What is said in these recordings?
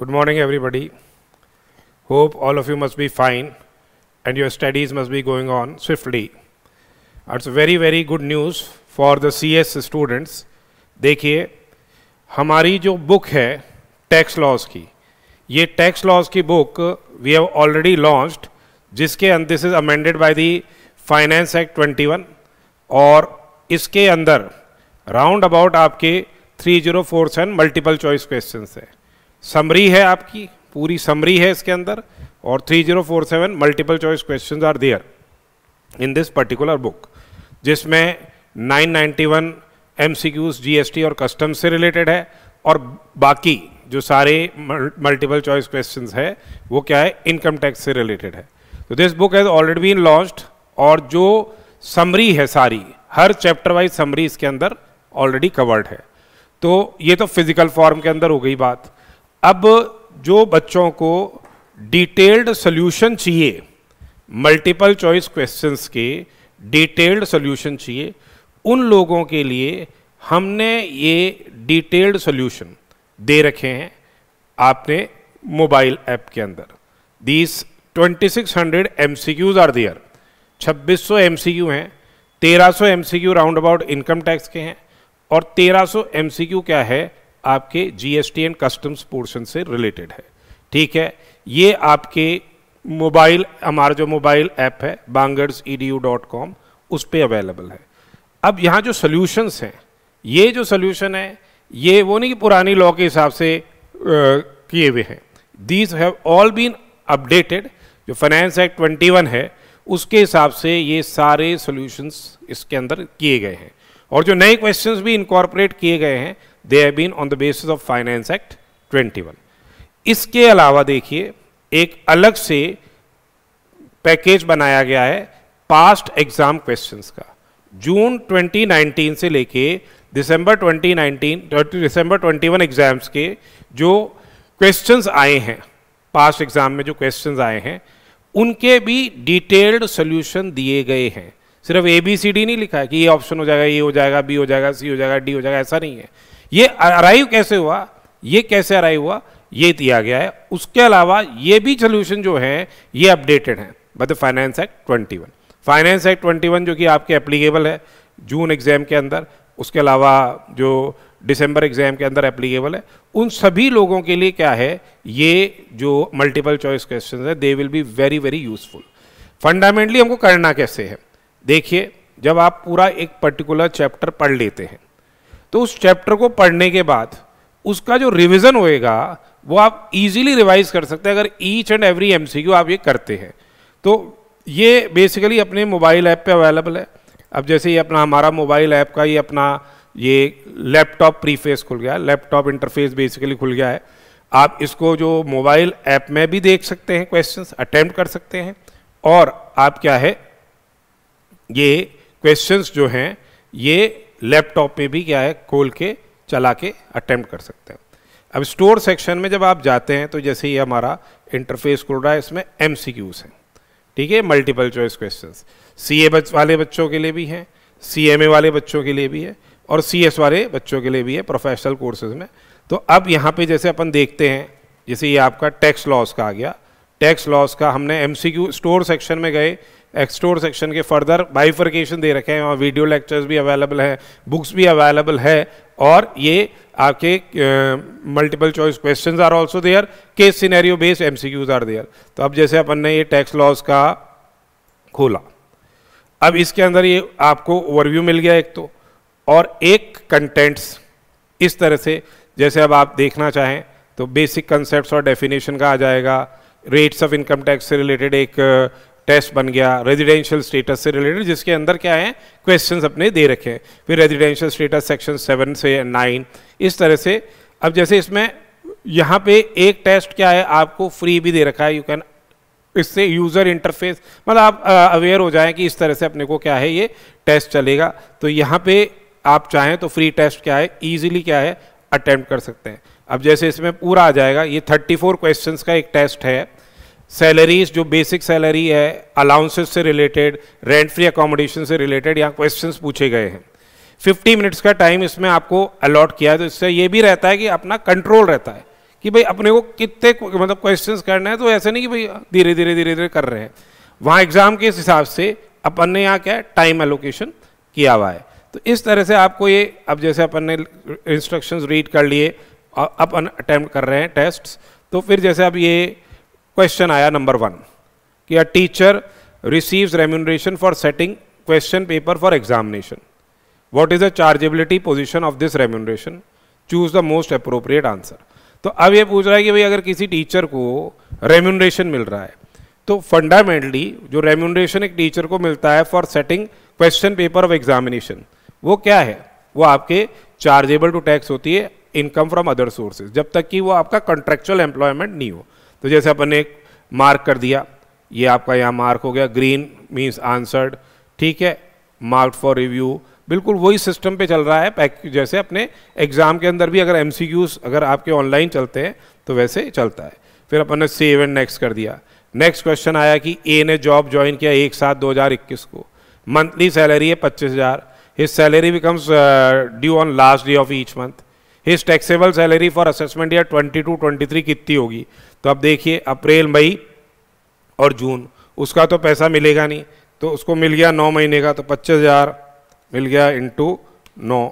Good morning, everybody. Hope all of you must be fine and your studies must be going on swiftly. It's very, very good news for the CS students. देखिए हमारी जो book है tax laws की ये tax laws की book we have already launched जिसके अंदर this is amended by the finance act 21 और इसके अंदर राउंड अबाउट आपके 3047 मल्टीपल चॉइस क्वेश्चंस है समरी है आपकी पूरी समरी है इसके अंदर और 3047 multiple choice questions are there in this particular book जिसमें 991 एमसीक्यूज जीएसटी और कस्टम से रिलेटेड है और बाकी जो सारे मल्टीपल चॉइस क्वेश्चन है वो क्या है इनकम टैक्स से रिलेटेड है तो this book has already been launched और जो समरी है सारी हर चैप्टर वाइज समरी इसके अंदर ऑलरेडी कवर्ड है तो ये तो फिजिकल फॉर्म के अंदर हो गई बात अब जो बच्चों को डिटेल्ड सोल्यूशन चाहिए मल्टीपल चॉइस क्वेश्चंस के डिटेल्ड सोल्यूशन चाहिए उन लोगों के लिए हमने ये डिटेल्ड सोल्यूशन दे रखे हैं आपने मोबाइल ऐप के अंदर these 2600 Qs are there 2600 Q हैं 1300 Q round about income tax के हैं और 1300 क्यू क्या है आपके जीएसटी एंड कस्टम्स पोर्शन से रिलेटेड है ठीक है ये आपके मोबाइल हमारा जो मोबाइल ऐप है बांगर्स उस पर अवेलेबल है अब यहाँ जो सॉल्यूशंस हैं ये जो सोल्यूशन है ये वो नहीं कि पुरानी लॉ के हिसाब से किए हुए हैं these have all been updated जो फाइनेंस एक्ट वन है उसके हिसाब से ये सारे सॉल्यूशंस इसके अंदर किए गए हैं और जो नए क्वेश्चंस भी इनकॉर्पोरेट किए गए हैं they have been on the basis of finance act 21 इसके अलावा देखिए एक अलग से पैकेज बनाया गया है पास्ट एग्जाम क्वेश्चंस का जून 2019 से लेके दिसंबर 2019 दिसंबर 21 एग्जाम्स के जो क्वेश्चंस आए हैं पास्ट एग्जाम में जो क्वेश्चंस आए हैं उनके भी डिटेल्ड सोल्यूशन दिए गए हैं सिर्फ ए बी सी डी नहीं लिखा है कि ये ऑप्शन हो जाएगा ये हो जाएगा बी हो जाएगा सी हो जाएगा डी हो जाएगा ऐसा नहीं है ये अराइव कैसे हुआ ये कैसे अराइव हुआ ये दिया गया है उसके अलावा ये भी सोल्यूशन जो है ये अपडेटेड है but finance act twenty one finance act twenty one जो कि आपके एप्लीकेबल है जून एग्जाम के अंदर उसके अलावा जो डिसम्बर एग्जाम के अंदर एप्लीकेबल है उन सभी लोगों के लिए क्या है ये जो मल्टीपल चॉइस क्वेश्चन है they will be very very useful fundamentally हमको करना कैसे है देखिए जब आप पूरा एक पर्टिकुलर चैप्टर पढ़ लेते हैं तो उस चैप्टर को पढ़ने के बाद उसका जो रिविज़न होएगा वो आप इजीली रिवाइज कर सकते हैं अगर ईच एंड एवरी एमसीक्यू आप ये करते हैं तो ये बेसिकली अपने मोबाइल ऐप पे अवेलेबल है अब जैसे ये अपना हमारा मोबाइल ऐप का ये अपना ये लैपटॉप प्रीफेस खुल गया लैपटॉप इंटरफेस बेसिकली खुल गया है आप इसको जो मोबाइल ऐप में भी देख सकते हैं क्वेश्चंस अटैम्प्ट कर सकते हैं और आप क्या है ये क्वेश्चंस जो हैं ये लैपटॉप पे भी क्या है खोल के चला के अटैम्प्ट कर सकते हैं अब स्टोर सेक्शन में जब आप जाते हैं तो जैसे ही हमारा इंटरफेस खुल रहा है इसमें एम हैं ठीक है multiple choice question C A batch वाले बच्चों के लिए भी हैं सी एम ए वाले बच्चों के लिए भी है और सी एस वाले बच्चों के लिए भी है प्रोफेशनल कोर्सेज में तो अब यहाँ पे जैसे अपन देखते हैं जैसे ये आपका टैक्स लॉस का आ गया टैक्स लॉस का हमने एम स्टोर सेक्शन में गए एक्सटोर सेक्शन के फर्दर बाइफर्केशन दे रखे हैं और वीडियो लेक्चर्स भी अवेलेबल हैं बुक्स भी अवेलेबल है और ये आपके multiple choice question are also there case scenario based M C Qs are there तो अब जैसे अपन ने ये टैक्स लॉस का खोला अब इसके अंदर ये आपको ओवरव्यू मिल गया एक तो और एक कंटेंट्स इस तरह से जैसे अब आप देखना चाहें तो बेसिक कंसेप्ट और डेफिनेशन का आ जाएगा रेट्स ऑफ इनकम टैक्स से रिलेटेड एक टेस्ट बन गया रेजिडेंशियल स्टेटस से रिलेटेड जिसके अंदर क्या है क्वेश्चंस अपने दे रखे हैं फिर रेजिडेंशियल स्टेटस सेक्शन सेवन से नाइन इस तरह से अब जैसे इसमें यहाँ पे एक टेस्ट क्या है आपको फ्री भी दे रखा है यू कैन इससे यूज़र इंटरफेस मतलब आप अवेयर हो जाएं कि इस तरह से अपने को क्या है ये टेस्ट चलेगा तो यहाँ पे आप चाहें तो फ्री टेस्ट क्या है ईजिली क्या है अटैम्प्ट कर सकते हैं अब जैसे इसमें पूरा आ जाएगा ये 34 क्वेश्चंस का एक टेस्ट है सैलरीज जो बेसिक सैलरी है अलाउंसेस से रिलेटेड रेंट फ्री अकोमोडेशन से रिलेटेड यहाँ क्वेश्चंस पूछे गए हैं 50 मिनट्स का टाइम इसमें आपको अलॉट किया है तो इससे ये भी रहता है कि अपना कंट्रोल रहता है कि भाई अपने को कितने मतलब क्वेश्चंस करना है तो ऐसे नहीं कि भाई धीरे धीरे धीरे धीरे कर रहे हैं वहाँ एग्ज़ाम के हिसाब से अपन ने यहाँ क्या है टाइम एलोकेशन किया हुआ है तो इस तरह से आपको ये अब जैसे अपन ने इंस्ट्रक्शंस रीड कर लिए और अपन अटैम्प्ट कर रहे हैं टेस्ट तो फिर जैसे अब ये क्वेश्चन आया नंबर वन कि a teacher receives remuneration for setting question paper for examination what is the chargeability position of this remuneration choose the most appropriate answer तो अब ये पूछ रहा है कि भाई अगर किसी टीचर को रेम्यूनरेशन मिल रहा है तो फंडामेंटली जो रेम्यूनरेशन एक टीचर को मिलता है for setting question paper of examination वो क्या है वो आपके चार्जेबल टू टैक्स होती है इनकम फ्रॉम अदर सोर्सेज जब तक कि वो आपका कंट्रेक्चुअल एम्प्लॉयमेंट नहीं हो तो जैसे अपन ने मार्क कर दिया ये आपका यहाँ मार्क हो गया ग्रीन मीन्स आंसर्ड ठीक है मार्क फॉर रिव्यू बिल्कुल वही सिस्टम पे चल रहा है पैक जैसे अपने एग्ज़ाम के अंदर भी अगर एम अगर आपके ऑनलाइन चलते हैं तो वैसे चलता है फिर अपन ने सेव एंड नेक्स्ट कर दिया नेक्स्ट क्वेश्चन आया कि ए ने जॉब ज्वाइन किया एक सात दो हज़ार इक्कीस को मंथली सैलरी है पच्चीस हज़ार his salary becomes due on last day of each month his taxable salary for assessment year twenty two twenty three कितनी होगी तो अब देखिए अप्रैल मई और जून उसका तो पैसा मिलेगा नहीं तो उसको मिल गया नौ महीने का तो पच्चीस हज़ार मिल गया इंटू नौ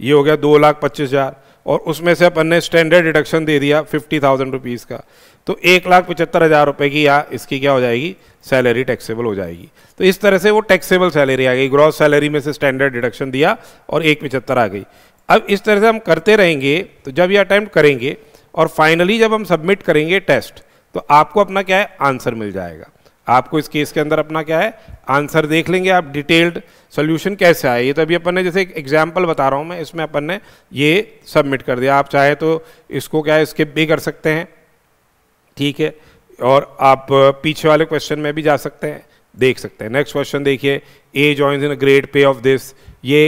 ये हो गया दो लाख पच्चीस हज़ार और उसमें से अपन ने स्टैंडर्ड डिडक्शन दे दिया फिफ्टी थाउजेंड रुपीज़ का तो एक लाख पचहत्तर हज़ार रुपये की या इसकी क्या हो जाएगी सैलरी टैक्सेबल हो जाएगी तो इस तरह से वो टैक्सेबल सैलरी आ गई ग्रॉस सैलरी में से स्टैंडर्ड डिडक्शन दिया और एक पचहत्तर आ गई अब इस तरह से हम करते रहेंगे तो जब ये अटैम्प्ट करेंगे और फाइनली जब हम सबमिट करेंगे टेस्ट तो आपको अपना क्या है आंसर मिल जाएगा आपको इस केस के अंदर अपना क्या है आंसर देख लेंगे आप डिटेल्ड सोल्यूशन कैसे आए ये तो अभी अपन ने जैसे एक एग्जाम्पल बता रहा हूँ मैं इसमें अपन ने ये सबमिट कर दिया आप चाहे तो इसको क्या है स्किप भी कर सकते हैं ठीक है और आप पीछे वाले क्वेश्चन में भी जा सकते हैं देख सकते हैं नेक्स्ट क्वेश्चन देखिए A joins in grade pay of this ये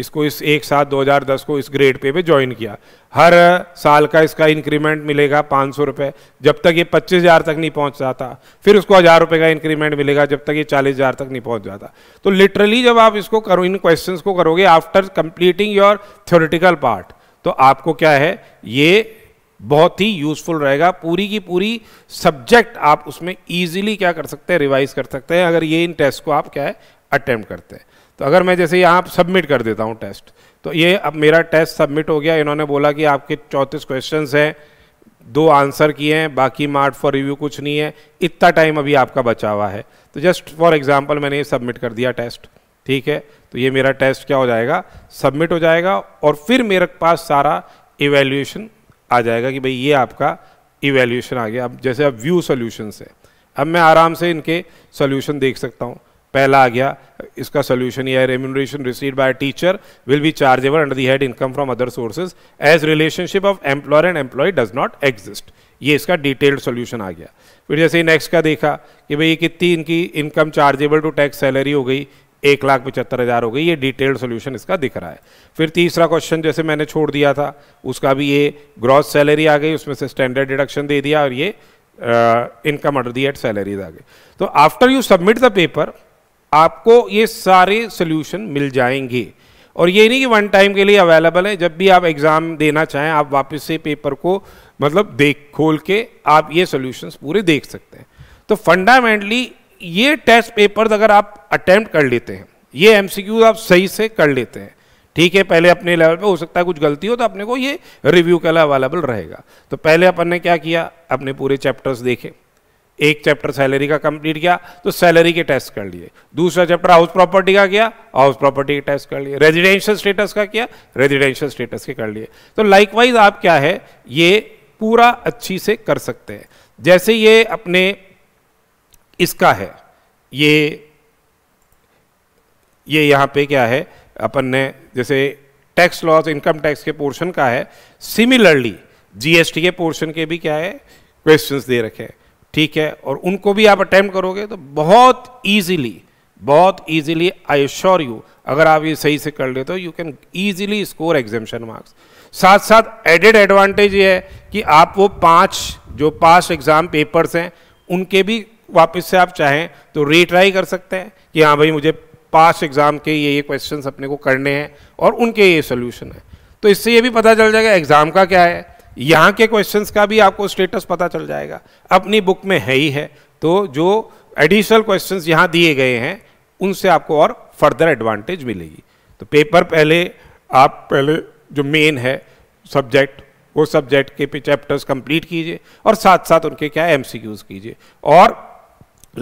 इसको इस एक सात 2010 को इस ग्रेड पे पे ज्वाइन किया हर साल का इसका इंक्रीमेंट मिलेगा पाँच सौ रुपये जब तक ये पच्चीस हज़ार तक नहीं पहुंच जाता फिर उसको हज़ार रुपये का इंक्रीमेंट मिलेगा जब तक ये चालीस हज़ार तक नहीं पहुंच जाता तो लिटरली जब आप इसको करो इन क्वेश्चन को करोगे after completing your theoretical part तो आपको क्या है ये बहुत ही यूजफुल रहेगा पूरी की पूरी सब्जेक्ट आप उसमें ईजिली क्या कर सकते हैं रिवाइज कर सकते हैं अगर ये इन टेस्ट को आप क्या है अटैम्प्ट करते हैं तो अगर मैं जैसे यहाँ सबमिट कर देता हूँ टेस्ट तो ये अब मेरा टेस्ट सबमिट हो गया इन्होंने बोला कि आपके चौंतीस क्वेश्चन हैं दो आंसर किए हैं बाकी मार्ट फॉर रिव्यू कुछ नहीं है इतना टाइम अभी आपका बचा हुआ है तो जस्ट फॉर एग्जाम्पल मैंने ये सबमिट कर दिया टेस्ट ठीक है तो ये मेरा टेस्ट क्या हो जाएगा सबमिट हो जाएगा और फिर मेरे पास सारा इवेल्यूशन आ जाएगा कि भाई ये आपका इवेल्यूशन आ गया अब जैसे अब व्यू सोल्यूशन है अब मैं आराम से इनके सोल्यूशन देख सकता हूँ पहला आ गया इसका सोल्यूशन यह remuneration receive by teacher will be chargeable under the head income from other sources as relationship of employer and employ does not exist ये इसका डिटेल्ड सोल्यूशन आ गया फिर जैसे नेक्स्ट का देखा कि भाई कितनी इनकी income chargeable to tax salary हो गई एक लाख पचहत्तर हज़ार हो गई ये डिटेल्ड सोल्यूशन इसका दिख रहा है फिर तीसरा क्वेश्चन जैसे मैंने छोड़ दिया था उसका भी ये ग्रॉस सैलरी आ गई उसमें से स्टैंडर्ड डिडक्शन दे दिया और ये income under the head salaries आ गई तो after you submit the paper आपको ये सारे सोल्यूशन मिल जाएंगे और ये नहीं कि वन टाइम के लिए अवेलेबल है जब भी आप एग्ज़ाम देना चाहें आप वापस से पेपर को मतलब देख खोल के आप ये सोल्यूशन पूरे देख सकते हैं तो फंडामेंटली ये टेस्ट पेपर अगर आप अटेम्प्ट कर लेते हैं ये एम आप सही से कर लेते हैं ठीक है पहले अपने लेवल पे हो सकता है कुछ गलती हो तो अपने को ये रिव्यू के लिए अवेलेबल रहेगा तो पहले अपन ने क्या किया अपने पूरे चैप्टर्स देखे एक चैप्टर सैलरी का कंप्लीट किया तो सैलरी के टेस्ट कर लिए दूसरा चैप्टर हाउस प्रॉपर्टी का किया हाउस प्रॉपर्टी के टेस्ट कर लिए रेजिडेंशियल स्टेटस का किया रेजिडेंशियल स्टेटस के कर लिए तो लाइकवाइज आप क्या है ये पूरा अच्छी से कर सकते हैं जैसे ये अपने इसका है ये ये यहाँ पे क्या है अपन ने जैसे टैक्स लॉस इनकम टैक्स के पोर्शन का है सिमिलरली जीएसटी के पोर्शन के भी क्या है क्वेश्चंस दे रखे हैं ठीक है और उनको भी आप अटेम्प्ट करोगे तो बहुत ईजिली बहुत ईजिली आई श्योर यू अगर आप ये सही से कर लेते हो you can easily score examination marks साथ साथ एडेड एडवांटेज ये है कि आप वो पांच जो पास एग्जाम पेपर्स हैं उनके भी वापस से आप चाहें तो रीट्राई कर सकते हैं कि हाँ भाई मुझे पास एग्जाम के ये ये क्वेश्चंस अपने को करने हैं और उनके ये सोल्यूशन है तो इससे ये भी पता चल जाएगा एग्जाम का क्या है यहाँ के क्वेश्चंस का भी आपको स्टेटस पता चल जाएगा अपनी बुक में है ही है तो जो एडिशनल क्वेश्चंस यहाँ दिए गए हैं उनसे आपको और फर्दर एडवांटेज मिलेगी तो पेपर पहले आप पहले जो मेन है सब्जेक्ट वो सब्जेक्ट के पे चैप्टर्स कंप्लीट कीजिए और साथ साथ उनके क्या एम कीजिए और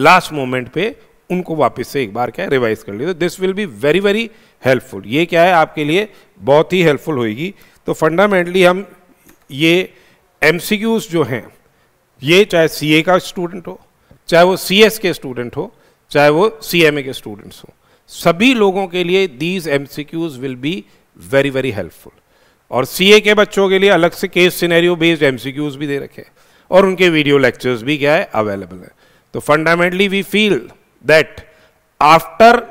लास्ट मोमेंट पे उनको वापस से एक बार क्या रिवाइज कर लीजिए this will be very very helpful ये क्या है आपके लिए बहुत ही हेल्पफुल होगी तो फंडामेंटली हम ये एम जो हैं ये चाहे सी का स्टूडेंट हो चाहे वो सी के स्टूडेंट हो चाहे वो सी के स्टूडेंट्स हो सभी लोगों के लिए these M will be very very helpful और सी के बच्चों के लिए अलग से केस सिनेरियो बेस्ड एम भी दे रखे और उनके वीडियो लेक्चर्स भी क्या है अवेलेबल है तो fundamentally we feel that after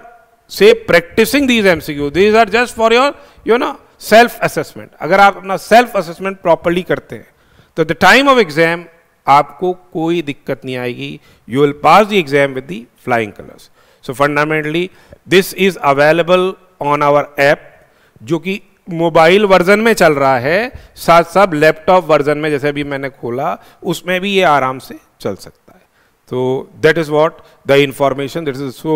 से practicing these M these are just for your you know self assessment अगर आप अपना सेल्फ असेसमेंट प्रॉपरली करते हैं तो द टाइम ऑफ एग्जाम आपको कोई दिक्कत नहीं आएगी you will pass the exam with the flying colours so fundamentally this is available on our app जो कि मोबाइल वर्जन में चल रहा है साथ साथ लैपटॉप वर्जन में जैसे अभी मैंने खोला उसमें भी ये आराम से चल सकता है तो that is what the information that is so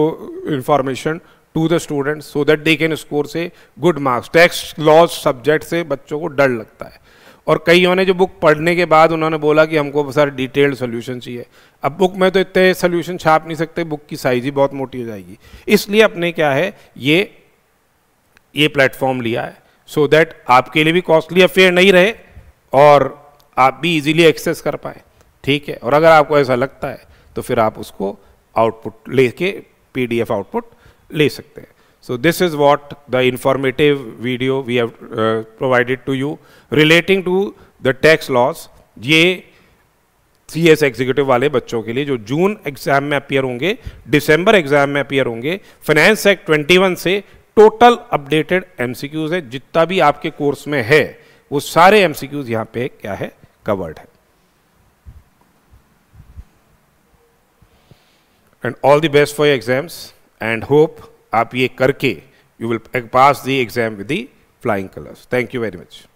information to the student so that they can score से good marks tax laws subject से बच्चों को डर लगता है और कईयों ने जो बुक पढ़ने के बाद उन्होंने बोला कि हमको सर डिटेल्ड सोल्यूशन चाहिए अब बुक में तो इतने सोल्यूशन छाप नहीं सकते बुक की साइज ही बहुत मोटी हो जाएगी इसलिए अपने क्या है ये ये प्लेटफॉर्म लिया है सो so दैट आपके लिए भी कॉस्टली अफेयर नहीं रहे और आप भी इजीली एक्सेस कर पाए ठीक है और अगर आपको ऐसा लगता है तो फिर आप उसको आउटपुट लेके पीडीएफ आउटपुट ले सकते हैं so this is what the informative video we have provided to you relating to the tax laws ये सी एस एग्जीक्यूटिव वाले बच्चों के लिए जो जून एग्जाम में अपियर होंगे दिसंबर एग्जाम में अपियर होंगे फाइनेंस एक्ट ट्वेंटी वन से टोटल अपडेटेड एमसीक्यूज है जितना भी आपके कोर्स में है वो सारे एमसीक्यूज यहाँ पे क्या है कवर्ड है and all the best for exams and hope aap you will pass the exam with the flying colors. Thank you very much.